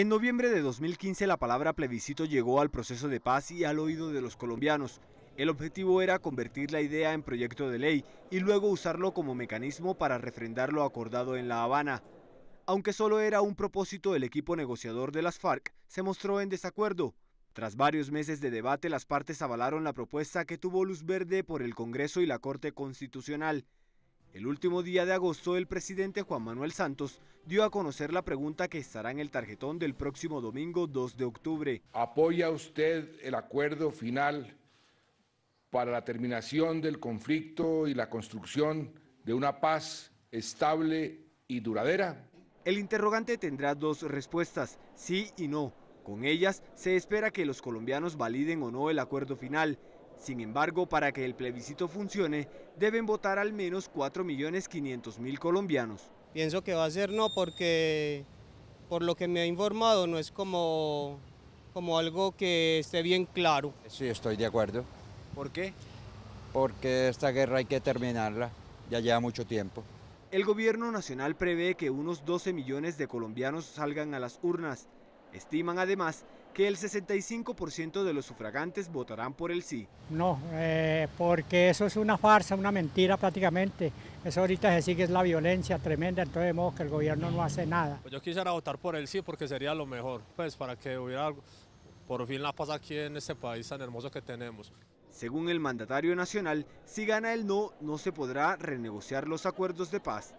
En noviembre de 2015 la palabra plebiscito llegó al proceso de paz y al oído de los colombianos. El objetivo era convertir la idea en proyecto de ley y luego usarlo como mecanismo para refrendar lo acordado en La Habana. Aunque solo era un propósito, el equipo negociador de las FARC se mostró en desacuerdo. Tras varios meses de debate, las partes avalaron la propuesta que tuvo luz verde por el Congreso y la Corte Constitucional. El último día de agosto, el presidente Juan Manuel Santos dio a conocer la pregunta que estará en el tarjetón del próximo domingo 2 de octubre. ¿Apoya usted el acuerdo final para la terminación del conflicto y la construcción de una paz estable y duradera? El interrogante tendrá dos respuestas, sí y no. Con ellas se espera que los colombianos validen o no el acuerdo final sin embargo, para que el plebiscito funcione, deben votar al menos 4.500.000 colombianos. Pienso que va a ser no porque, por lo que me ha informado, no es como, como algo que esté bien claro. Sí, estoy de acuerdo. ¿Por qué? Porque esta guerra hay que terminarla, ya lleva mucho tiempo. El gobierno nacional prevé que unos 12 millones de colombianos salgan a las urnas. Estiman además que el 65% de los sufragantes votarán por el sí. No, eh, porque eso es una farsa, una mentira prácticamente. Eso ahorita se sigue es la violencia tremenda, entonces de modo que el gobierno no hace nada. Pues yo quisiera votar por el sí porque sería lo mejor, pues para que hubiera algo. por fin la paz aquí en este país tan hermoso que tenemos. Según el mandatario nacional, si gana el no, no se podrá renegociar los acuerdos de paz.